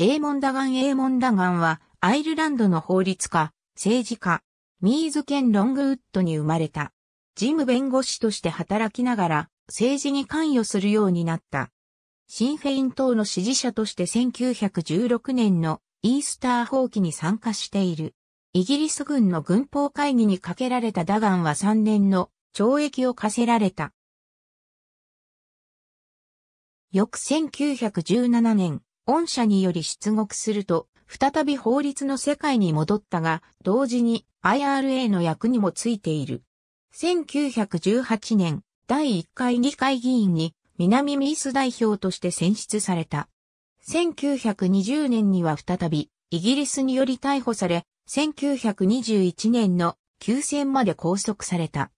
エーモンダガン・エーモンダガンは、アイルランドの法律家、政治家、ミーズ・ケン・ロングウッドに生まれた。事務弁護士として働きながら、政治に関与するようになった。シンフェイン党の支持者として1916年のイースター放棄に参加している。イギリス軍の軍法会議にかけられたダガンは3年の懲役を課せられた。翌1917年、御社により出国すると、再び法律の世界に戻ったが、同時に IRA の役にもついている。1918年、第1回議会議員に南ミース代表として選出された。1920年には再びイギリスにより逮捕され、1921年の休戦まで拘束された。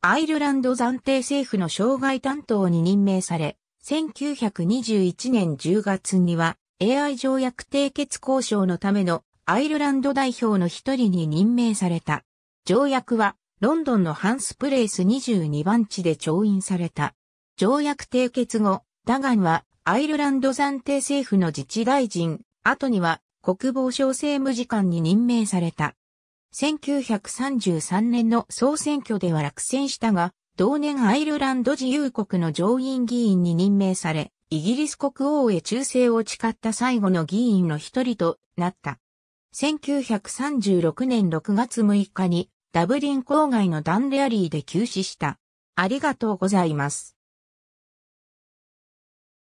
アイルランド暫定政府の障害担当に任命され、1921年10月には AI 条約締結交渉のためのアイルランド代表の一人に任命された。条約はロンドンのハンスプレイス22番地で調印された。条約締結後、ダガンはアイルランド暫定政府の自治大臣、後には国防省政務次官に任命された。1933年の総選挙では落選したが、同年アイルランド自由国の上院議員に任命され、イギリス国王へ忠誠を誓った最後の議員の一人となった。1936年6月6日にダブリン郊外のダンレアリーで急死した。ありがとうございます。